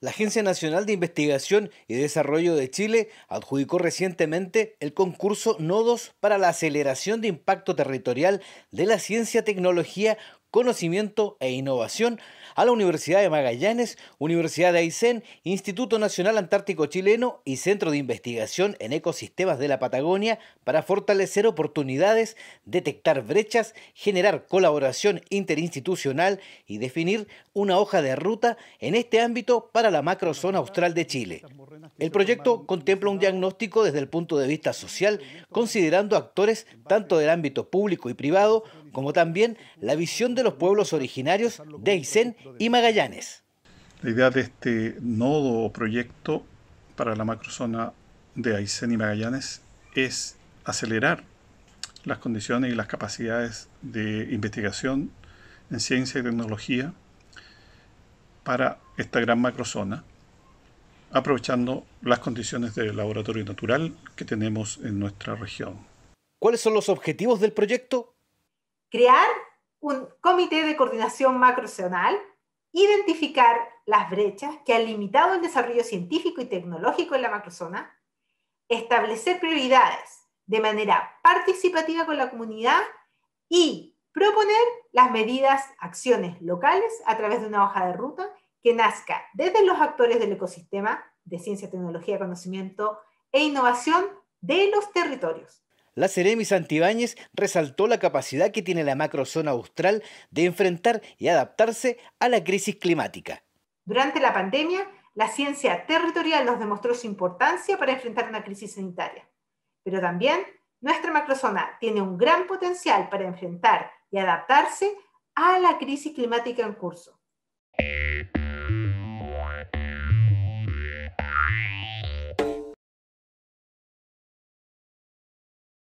La Agencia Nacional de Investigación y Desarrollo de Chile adjudicó recientemente el concurso Nodos para la aceleración de impacto territorial de la ciencia, tecnología, Conocimiento e Innovación a la Universidad de Magallanes, Universidad de Aysén, Instituto Nacional Antártico Chileno y Centro de Investigación en Ecosistemas de la Patagonia para fortalecer oportunidades, detectar brechas, generar colaboración interinstitucional y definir una hoja de ruta en este ámbito para la macrozona austral de Chile. El proyecto contempla un diagnóstico desde el punto de vista social, considerando actores tanto del ámbito público y privado, como también la visión de los pueblos originarios de Aysén y Magallanes. La idea de este nodo o proyecto para la macrozona de Aysén y Magallanes es acelerar las condiciones y las capacidades de investigación en ciencia y tecnología para esta gran macrozona aprovechando las condiciones del laboratorio natural que tenemos en nuestra región. ¿Cuáles son los objetivos del proyecto? Crear un comité de coordinación macrocional, identificar las brechas que han limitado el desarrollo científico y tecnológico en la macrozona, establecer prioridades de manera participativa con la comunidad y proponer las medidas, acciones locales a través de una hoja de ruta que nazca desde los actores del ecosistema de ciencia, tecnología, conocimiento e innovación de los territorios. La Ceremi Santibáñez resaltó la capacidad que tiene la macrozona austral de enfrentar y adaptarse a la crisis climática. Durante la pandemia, la ciencia territorial nos demostró su importancia para enfrentar una crisis sanitaria, pero también nuestra macrozona tiene un gran potencial para enfrentar y adaptarse a la crisis climática en curso.